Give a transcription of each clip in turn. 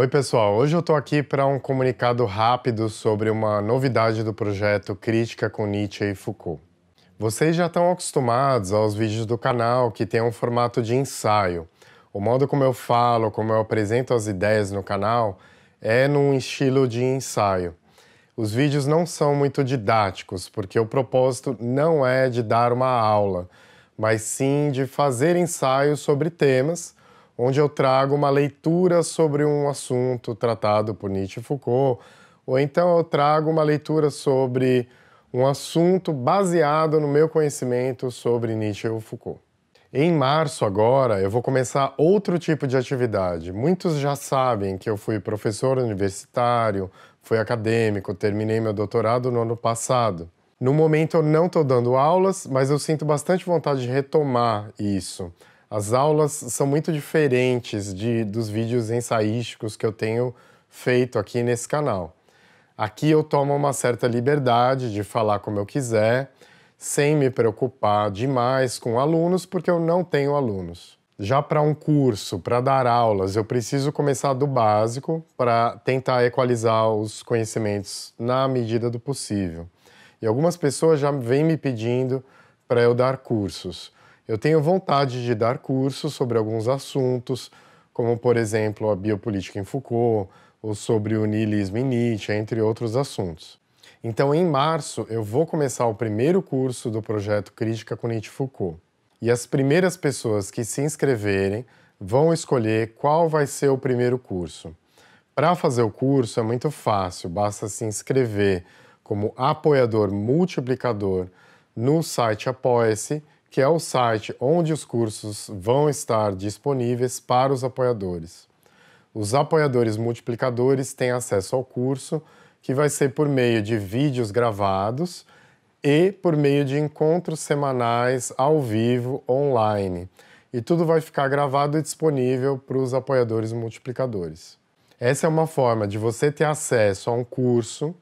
Oi, pessoal. Hoje eu estou aqui para um comunicado rápido sobre uma novidade do projeto Crítica com Nietzsche e Foucault. Vocês já estão acostumados aos vídeos do canal que tem um formato de ensaio. O modo como eu falo, como eu apresento as ideias no canal, é num estilo de ensaio. Os vídeos não são muito didáticos, porque o propósito não é de dar uma aula, mas sim de fazer ensaios sobre temas onde eu trago uma leitura sobre um assunto tratado por Nietzsche e Foucault, ou então eu trago uma leitura sobre um assunto baseado no meu conhecimento sobre Nietzsche ou Foucault. Em março, agora, eu vou começar outro tipo de atividade. Muitos já sabem que eu fui professor universitário, fui acadêmico, terminei meu doutorado no ano passado. No momento, eu não estou dando aulas, mas eu sinto bastante vontade de retomar isso. As aulas são muito diferentes de, dos vídeos ensaísticos que eu tenho feito aqui nesse canal. Aqui eu tomo uma certa liberdade de falar como eu quiser, sem me preocupar demais com alunos, porque eu não tenho alunos. Já para um curso, para dar aulas, eu preciso começar do básico para tentar equalizar os conhecimentos na medida do possível. E algumas pessoas já vêm me pedindo para eu dar cursos. Eu tenho vontade de dar cursos sobre alguns assuntos, como, por exemplo, a biopolítica em Foucault, ou sobre o niilismo em Nietzsche, entre outros assuntos. Então, em março, eu vou começar o primeiro curso do projeto Crítica com Nietzsche Foucault. E as primeiras pessoas que se inscreverem vão escolher qual vai ser o primeiro curso. Para fazer o curso é muito fácil, basta se inscrever como apoiador multiplicador no site Apoia-se que é o site onde os cursos vão estar disponíveis para os apoiadores. Os apoiadores multiplicadores têm acesso ao curso, que vai ser por meio de vídeos gravados e por meio de encontros semanais ao vivo online. E tudo vai ficar gravado e disponível para os apoiadores multiplicadores. Essa é uma forma de você ter acesso a um curso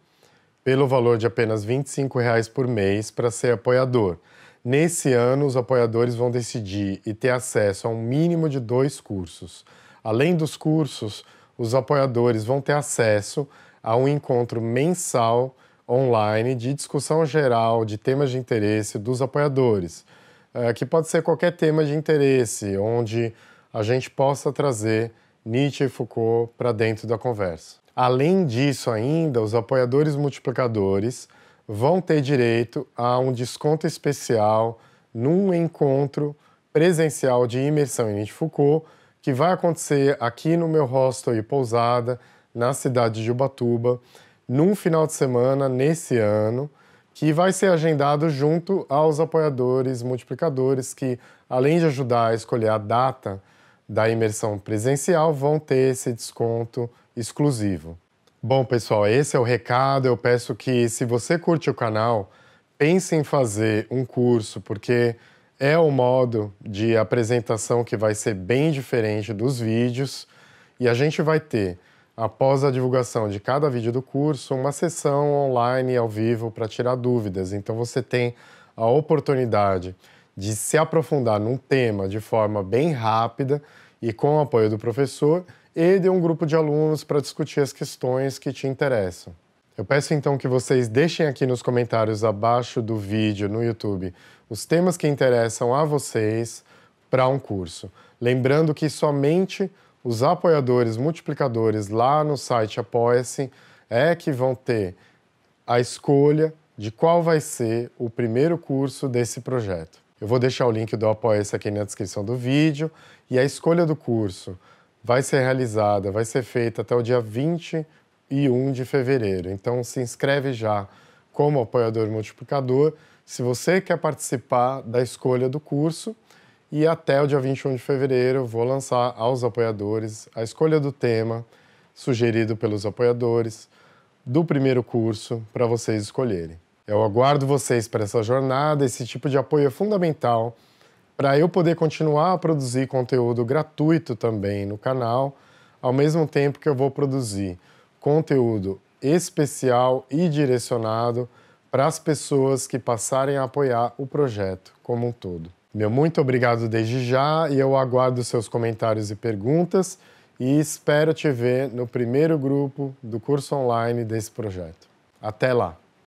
pelo valor de apenas R$ 25 por mês para ser apoiador. Nesse ano, os apoiadores vão decidir e ter acesso a um mínimo de dois cursos. Além dos cursos, os apoiadores vão ter acesso a um encontro mensal online de discussão geral de temas de interesse dos apoiadores, eh, que pode ser qualquer tema de interesse, onde a gente possa trazer Nietzsche e Foucault para dentro da conversa. Além disso, ainda, os apoiadores multiplicadores vão ter direito a um desconto especial num encontro presencial de imersão em Foucault, que vai acontecer aqui no meu hostel e pousada, na cidade de Ubatuba, num final de semana nesse ano, que vai ser agendado junto aos apoiadores multiplicadores que, além de ajudar a escolher a data da imersão presencial, vão ter esse desconto exclusivo. Bom, pessoal, esse é o recado. Eu peço que, se você curte o canal, pense em fazer um curso, porque é o um modo de apresentação que vai ser bem diferente dos vídeos e a gente vai ter, após a divulgação de cada vídeo do curso, uma sessão online ao vivo para tirar dúvidas. Então você tem a oportunidade de se aprofundar num tema de forma bem rápida e com o apoio do professor e de um grupo de alunos para discutir as questões que te interessam. Eu peço então que vocês deixem aqui nos comentários abaixo do vídeo no YouTube os temas que interessam a vocês para um curso. Lembrando que somente os apoiadores multiplicadores lá no site Apoia-se é que vão ter a escolha de qual vai ser o primeiro curso desse projeto. Eu vou deixar o link do Apoia-se aqui na descrição do vídeo e a escolha do curso vai ser realizada, vai ser feita até o dia 21 de fevereiro. Então, se inscreve já como apoiador multiplicador se você quer participar da escolha do curso. E até o dia 21 de fevereiro vou lançar aos apoiadores a escolha do tema sugerido pelos apoiadores do primeiro curso para vocês escolherem. Eu aguardo vocês para essa jornada. Esse tipo de apoio é fundamental para eu poder continuar a produzir conteúdo gratuito também no canal, ao mesmo tempo que eu vou produzir conteúdo especial e direcionado para as pessoas que passarem a apoiar o projeto como um todo. Meu muito obrigado desde já e eu aguardo seus comentários e perguntas e espero te ver no primeiro grupo do curso online desse projeto. Até lá!